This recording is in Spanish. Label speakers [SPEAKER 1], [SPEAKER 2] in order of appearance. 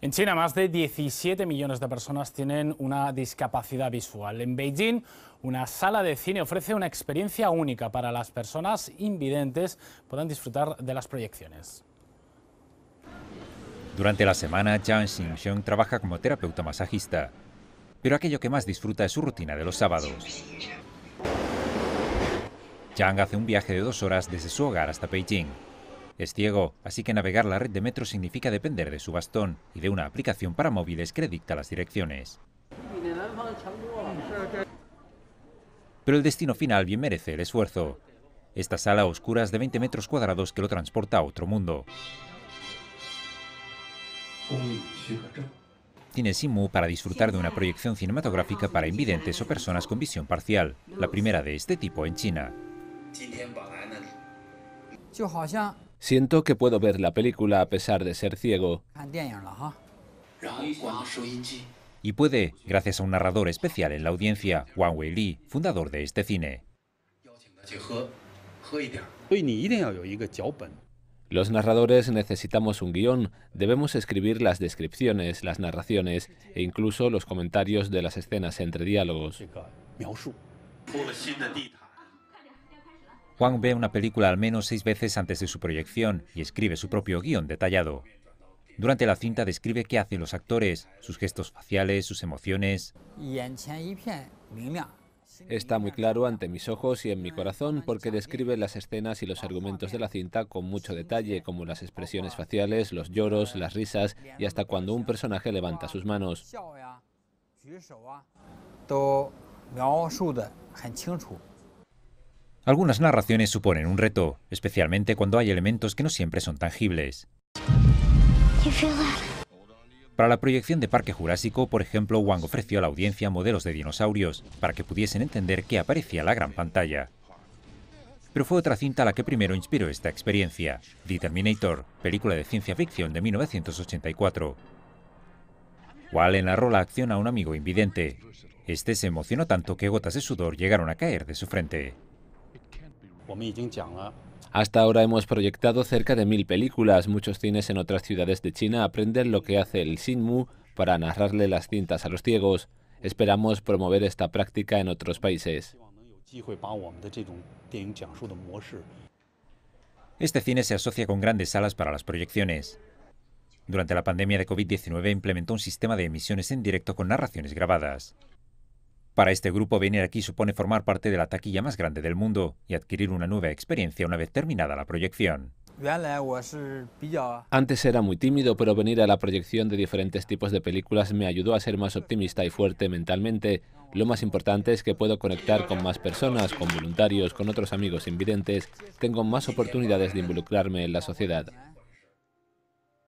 [SPEAKER 1] En China, más de 17 millones de personas tienen una discapacidad visual. En Beijing, una sala de cine ofrece una experiencia única para las personas invidentes puedan disfrutar de las proyecciones.
[SPEAKER 2] Durante la semana, Zhang Xingxiong trabaja como terapeuta masajista, pero aquello que más disfruta es su rutina de los sábados. Zhang hace un viaje de dos horas desde su hogar hasta Beijing es ciego, así que navegar la red de metro significa depender de su bastón y de una aplicación para móviles que le dicta las direcciones. Pero el destino final bien merece el esfuerzo. Esta sala a oscuras de 20 metros cuadrados que lo transporta a otro mundo. Tiene Simu para disfrutar de una proyección cinematográfica para invidentes o personas con visión parcial, la primera de este tipo en China.
[SPEAKER 1] Siento que puedo ver la película a pesar de ser ciego.
[SPEAKER 2] Y puede, gracias a un narrador especial en la audiencia, Wang Wei Li, fundador de este cine.
[SPEAKER 1] Los narradores necesitamos un guión, debemos escribir las descripciones, las narraciones e incluso los comentarios de las escenas entre diálogos.
[SPEAKER 2] Juan ve una película al menos seis veces antes de su proyección y escribe su propio guión detallado. Durante la cinta describe qué hacen los actores, sus gestos faciales, sus emociones.
[SPEAKER 1] Está muy claro ante mis ojos y en mi corazón porque describe
[SPEAKER 2] las escenas
[SPEAKER 1] y los argumentos de la cinta con mucho detalle, como las expresiones faciales, los lloros, las risas y hasta cuando un personaje levanta sus manos.
[SPEAKER 2] Algunas narraciones suponen un reto, especialmente cuando hay elementos que no siempre son tangibles. Para la proyección de Parque Jurásico, por ejemplo, Wang ofreció a la audiencia modelos de dinosaurios para que pudiesen entender qué aparecía en la gran pantalla. Pero fue otra cinta la que primero inspiró esta experiencia, The Terminator, película de ciencia ficción de 1984. Cual enarró la acción a un amigo invidente. Este se emocionó tanto que gotas de sudor llegaron a caer de su frente. Pues
[SPEAKER 1] Hasta ahora hemos proyectado cerca de mil películas. Muchos cines en otras ciudades de China aprenden lo que hace el Xinmu para narrarle las cintas a los ciegos. Esperamos promover esta
[SPEAKER 2] práctica en otros países. Este cine se asocia con grandes salas para las proyecciones. Durante la pandemia de COVID-19 implementó un sistema de emisiones en directo con narraciones grabadas. Para este grupo, venir aquí supone formar parte de la taquilla más grande del mundo y adquirir una nueva experiencia una vez terminada la proyección.
[SPEAKER 1] Eh,
[SPEAKER 2] Antes era muy tímido, pero venir a la
[SPEAKER 1] proyección de diferentes tipos de películas me ayudó a ser más optimista y fuerte mentalmente. Lo más importante es que puedo conectar con más personas, con voluntarios, con otros amigos invidentes. Tengo más oportunidades de involucrarme en la sociedad.